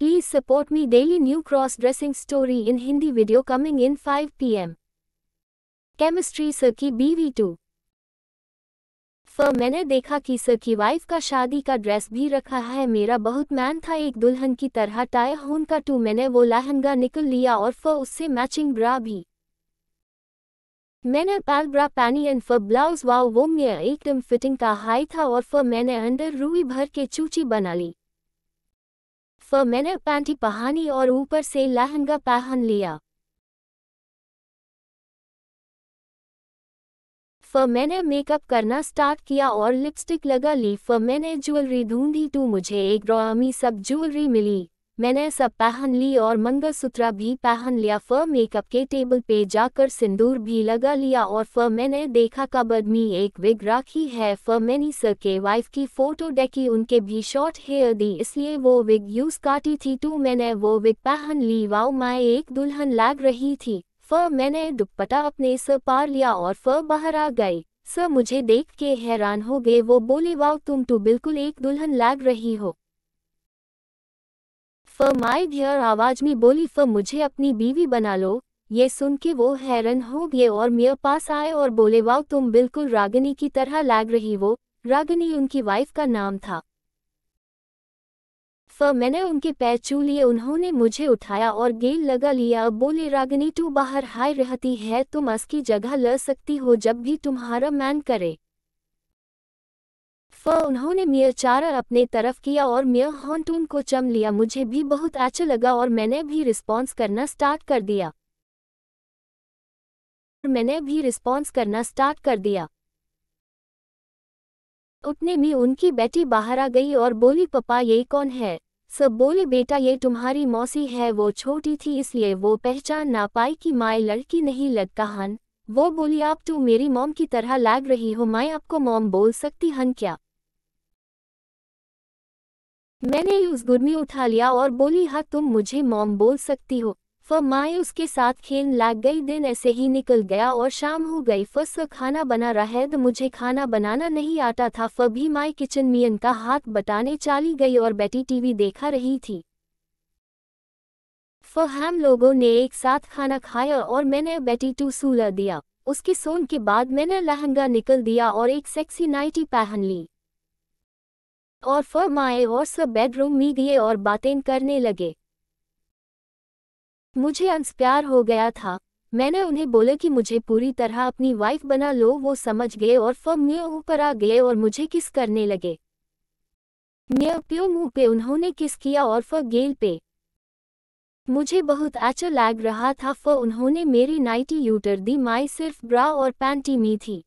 Please support me daily new cross-dressing story in Hindi video coming in 5 pm. Chemistry sir की बीवी to फर मैंने देखा कि sir की वाइफ का शादी का ड्रेस भी रखा है मेरा बहुत मैन था एक दुल्हन की तरह टाए होन का टू मैंने वो लहंगा निकल लिया और फ उससे मैचिंग ब्रा भी मैंने पैल ब्रा पैनी एंड फर ब्लाउज वाव वो मेरा एकदम फिटिंग का हाई था और फ मैंने अंडर रूई भर के चूची बना ली फ मैंने पैंटी पहनी और ऊपर से लहंगा पहन लिया फ मैंने मेकअप करना स्टार्ट किया और लिपस्टिक लगा ली फ मैंने ज्वेलरी ढूंढी तो मुझे एक ग्रामी सब ज्वेलरी मिली मैंने सब पहन ली और मंगलसूत्रा भी पहन लिया फ मेकअप के टेबल पे जाकर सिंदूर भी लगा लिया और फ मैंने देखा कब में एक विग राखी है फ मैंने सर के वाइफ की फोटो डेकी उनके भी शॉर्ट हेयर दी इसलिए वो विग यूज काटी थी टू मैंने वो विग पहन ली वाओ मैं एक दुल्हन लाग रही थी फ मैंने दुपट्टा अपने सर पार लिया और फ बाहर आ गए सर मुझे देख के हैरान हो गए वो बोले वाओ तुम तो बिल्कुल एक दुल्हन लाग रही हो फ माई डियर आवाज में बोली फ मुझे अपनी बीवी बना लो ये सुन के वो हैरन हो गए और मेरे पास आए और बोले वाओ तुम बिल्कुल रागिनी की तरह लग रही वो रागिनी उनकी वाइफ का नाम था फ मैंने उनके पैर चू लिए उन्होंने मुझे उठाया और गेल लगा लिया बोले रागिनी तू बाहर हाय रहती है तुम असकी जगह ल सकती हो जब भी तुम्हारा मैन करे फ उन्होंने मियर चारा अपने तरफ किया और मियर हॉन्टून को चम लिया मुझे भी बहुत अच्छा लगा और मैंने भी रिस्पॉन्स करना स्टार्ट कर दिया मैंने भी रिस्पॉन्स करना स्टार्ट कर दिया उतने में उनकी बेटी बाहर आ गई और बोली पापा ये कौन है सब बोले बेटा ये तुम्हारी मौसी है वो छोटी थी इसलिए वो पहचान ना पाई कि माए लड़की नहीं लड़का हन वो बोली आप तो मेरी मोम की तरह लाग रही हो मैं आपको मॉम बोल सकती हन क्या मैंने उस गुरमी उठा लिया और बोली हाँ तुम मुझे मॉम बोल सकती हो फ माए उसके साथ खेल लाग गई दिन ऐसे ही निकल गया और शाम हो गई फस खाना बना रहा तो मुझे खाना बनाना नहीं आता था फ भी माए किचन मियन का हाथ बटाने चाली गई और बेटी टीवी देखा रही थी फ हम लोगों ने एक साथ खाना खाया और मैंने बेटी टू सूला दिया उसके सोन के बाद मैंने लहंगा निकल दिया और एक सेक्सी नाइटी पहन ली और फर्म आए और सब बेडरूम में गए और बातें करने लगे मुझे अंस प्यार हो गया था मैंने उन्हें बोला कि मुझे पूरी तरह अपनी वाइफ बना लो वो समझ गए और फर्म ऊपर आ गए और मुझे किस करने लगे मे प्यो मुंह पे उन्होंने किस किया और फ गेल पे मुझे बहुत अच्छा लग रहा था फ उन्होंने मेरी नाइटी यूटर दी माई सिर्फ ब्रा और पैंटी मी थी